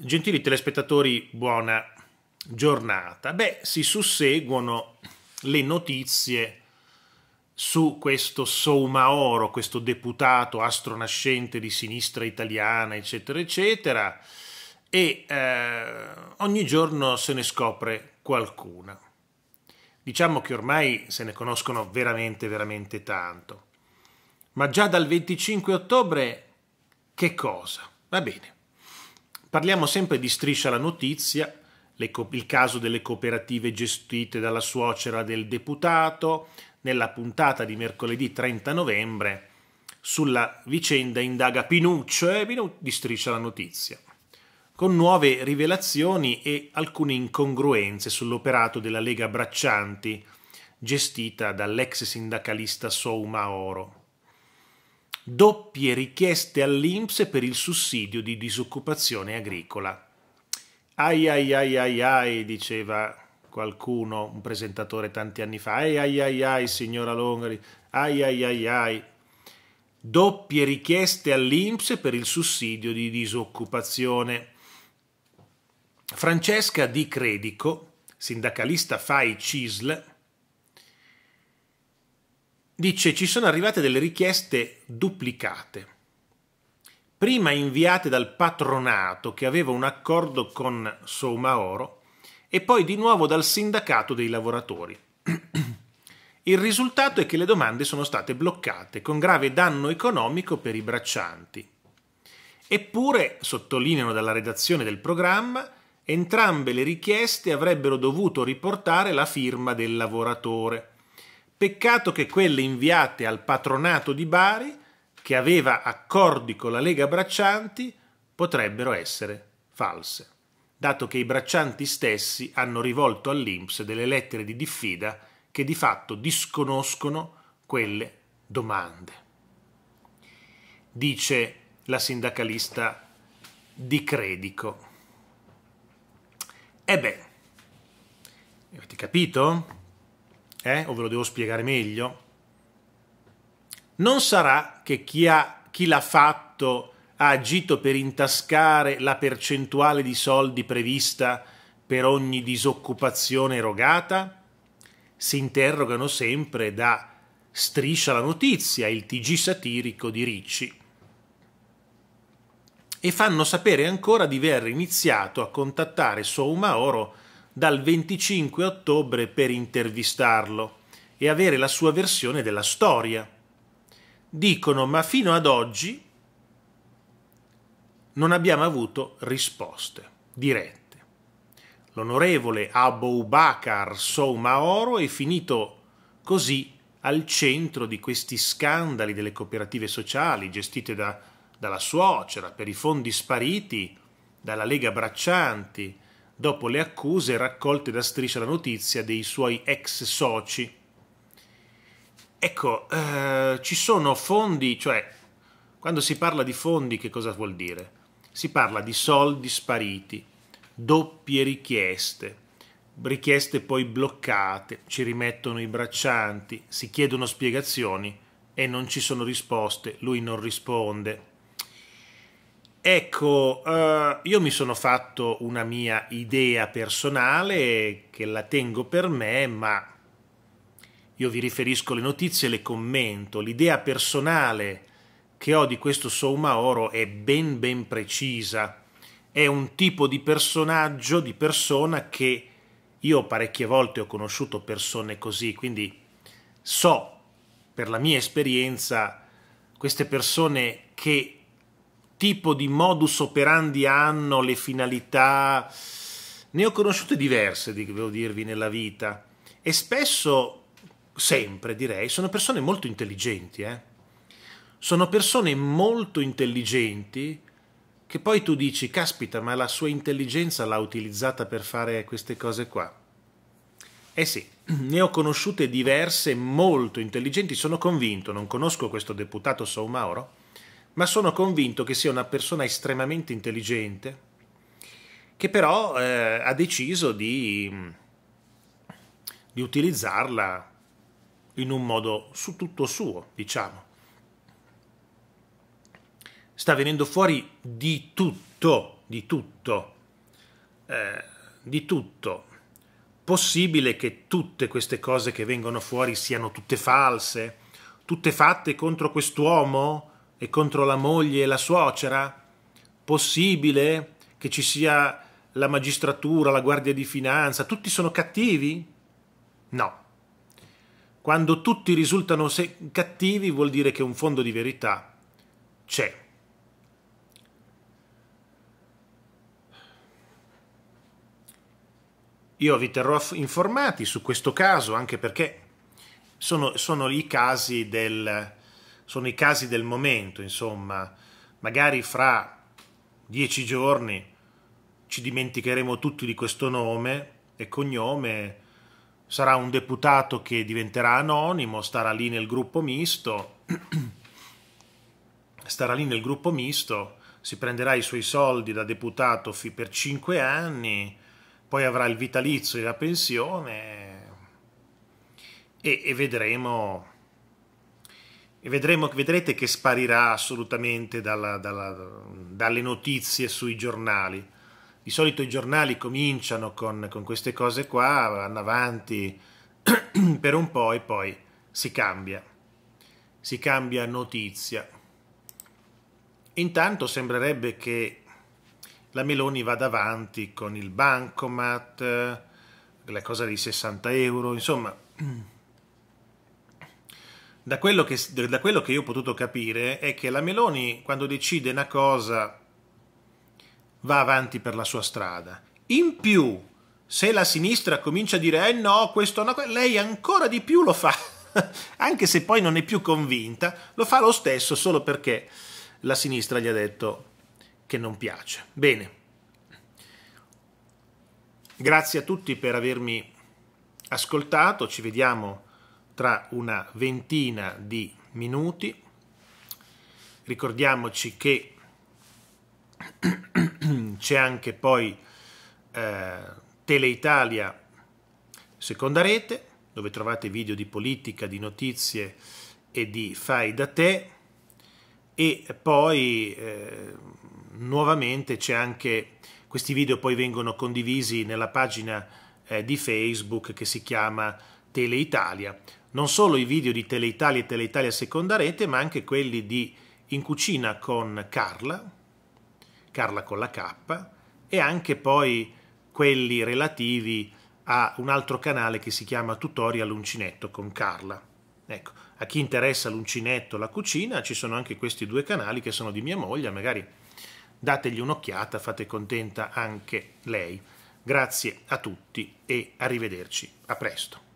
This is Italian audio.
Gentili telespettatori, buona giornata. Beh, si susseguono le notizie su questo Soumaoro, questo deputato astronascente di sinistra italiana, eccetera, eccetera, e eh, ogni giorno se ne scopre qualcuna. Diciamo che ormai se ne conoscono veramente, veramente tanto. Ma già dal 25 ottobre, che cosa? Va bene. Parliamo sempre di striscia la notizia, il caso delle cooperative gestite dalla suocera del deputato, nella puntata di mercoledì 30 novembre sulla vicenda indaga Pinuccio e eh, Pinuccio di striscia la notizia, con nuove rivelazioni e alcune incongruenze sull'operato della Lega Braccianti, gestita dall'ex sindacalista Souma Oro doppie richieste all'Inps per il sussidio di disoccupazione agricola. Ai ai ai ai ai, diceva qualcuno, un presentatore tanti anni fa, ai ai ai ai signora Longari, ai ai ai ai. Doppie richieste all'Inps per il sussidio di disoccupazione. Francesca Di Credico, sindacalista FAI CISL, dice ci sono arrivate delle richieste duplicate. Prima inviate dal patronato che aveva un accordo con Soumaoro e poi di nuovo dal sindacato dei lavoratori. Il risultato è che le domande sono state bloccate con grave danno economico per i braccianti. Eppure, sottolineano dalla redazione del programma, entrambe le richieste avrebbero dovuto riportare la firma del lavoratore Peccato che quelle inviate al patronato di Bari, che aveva accordi con la Lega Braccianti, potrebbero essere false, dato che i Braccianti stessi hanno rivolto all'Inps delle lettere di diffida che di fatto disconoscono quelle domande. Dice la sindacalista di Credico. Ebbene, eh avete capito? eh? o ve lo devo spiegare meglio, non sarà che chi, ha, chi l'ha fatto ha agito per intascare la percentuale di soldi prevista per ogni disoccupazione erogata? Si interrogano sempre da Striscia la notizia, il TG satirico di Ricci. E fanno sapere ancora di aver iniziato a contattare Souma Oro dal 25 ottobre per intervistarlo e avere la sua versione della storia. Dicono ma fino ad oggi non abbiamo avuto risposte dirette. L'onorevole Aboubakar Bakr Soumaoro è finito così al centro di questi scandali delle cooperative sociali gestite da, dalla suocera per i fondi spariti, dalla Lega Braccianti, dopo le accuse raccolte da Striscia la Notizia dei suoi ex soci. Ecco, eh, ci sono fondi, cioè, quando si parla di fondi che cosa vuol dire? Si parla di soldi spariti, doppie richieste, richieste poi bloccate, ci rimettono i braccianti, si chiedono spiegazioni e non ci sono risposte, lui non risponde. Ecco, eh, io mi sono fatto una mia idea personale che la tengo per me, ma io vi riferisco le notizie e le commento. L'idea personale che ho di questo Soumaoro è ben ben precisa. È un tipo di personaggio, di persona che io parecchie volte ho conosciuto persone così, quindi so per la mia esperienza queste persone che tipo di modus operandi hanno, le finalità. Ne ho conosciute diverse, devo dirvi, nella vita. E spesso, sempre direi, sono persone molto intelligenti. Eh? Sono persone molto intelligenti che poi tu dici, caspita, ma la sua intelligenza l'ha utilizzata per fare queste cose qua. Eh sì, ne ho conosciute diverse molto intelligenti, sono convinto, non conosco questo deputato Soumauro, ma sono convinto che sia una persona estremamente intelligente, che però eh, ha deciso di, mm, di utilizzarla in un modo su tutto suo, diciamo. Sta venendo fuori di tutto, di tutto, eh, di tutto. Possibile che tutte queste cose che vengono fuori siano tutte false, tutte fatte contro quest'uomo e contro la moglie e la suocera? Possibile che ci sia la magistratura, la guardia di finanza, tutti sono cattivi? No. Quando tutti risultano cattivi vuol dire che un fondo di verità c'è. Io vi terrò informati su questo caso anche perché sono, sono i casi del, sono i casi del momento, insomma, magari fra dieci giorni ci dimenticheremo tutti di questo nome e cognome, sarà un deputato che diventerà anonimo, starà lì nel gruppo misto, starà lì nel gruppo misto, si prenderà i suoi soldi da deputato per cinque anni, poi avrà il vitalizio e la pensione e, e vedremo e vedremo, vedrete che sparirà assolutamente dalla, dalla, dalle notizie sui giornali. Di solito i giornali cominciano con, con queste cose qua, vanno avanti per un po' e poi si cambia, si cambia notizia. Intanto sembrerebbe che la Meloni vada avanti con il bancomat, la cosa di 60 euro, insomma da quello, che, da quello che io ho potuto capire è che la Meloni quando decide una cosa va avanti per la sua strada. In più, se la sinistra comincia a dire eh no, questo no, lei ancora di più lo fa, anche se poi non è più convinta, lo fa lo stesso solo perché la sinistra gli ha detto che non piace. Bene. Grazie a tutti per avermi ascoltato, ci vediamo tra una ventina di minuti. Ricordiamoci che c'è anche poi eh, Teleitalia seconda rete, dove trovate video di politica, di notizie e di fai da te e poi eh, nuovamente c'è anche questi video poi vengono condivisi nella pagina eh, di Facebook che si chiama Teleitalia non solo i video di Teleitalia e Teleitalia Seconda Rete, ma anche quelli di In Cucina con Carla, Carla con la K, e anche poi quelli relativi a un altro canale che si chiama Tutorial Uncinetto con Carla. Ecco, a chi interessa l'uncinetto la cucina ci sono anche questi due canali che sono di mia moglie, magari dategli un'occhiata, fate contenta anche lei. Grazie a tutti e arrivederci, a presto.